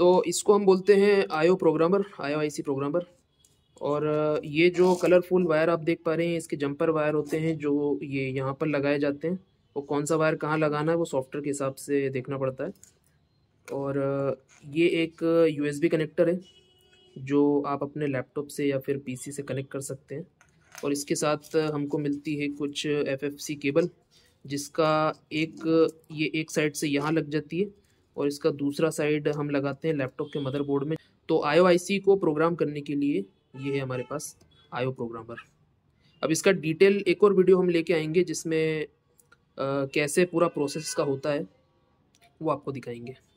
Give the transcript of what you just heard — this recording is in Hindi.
तो इसको हम बोलते हैं आयो प्रोग्रामर आयो आईसी प्रोग्रामर और ये जो कलरफुल वायर आप देख पा रहे हैं इसके जंपर वायर होते हैं जो ये यहाँ पर लगाए जाते हैं वो कौन सा वायर कहाँ लगाना है वो सॉफ्टवेयर के हिसाब से देखना पड़ता है और ये एक यू कनेक्टर है जो आप अपने लैपटॉप से या फिर पी से कनेक्ट कर सकते हैं और इसके साथ हमको मिलती है कुछ एफ़ केबल जिसका एक ये एक साइड से यहाँ लग जाती है और इसका दूसरा साइड हम लगाते हैं लैपटॉप के मदरबोर्ड में तो आईओआईसी को प्रोग्राम करने के लिए ये है हमारे पास आयो प्रोग्रामर अब इसका डिटेल एक और वीडियो हम लेके आएंगे जिसमें आ, कैसे पूरा प्रोसेस का होता है वो आपको दिखाएंगे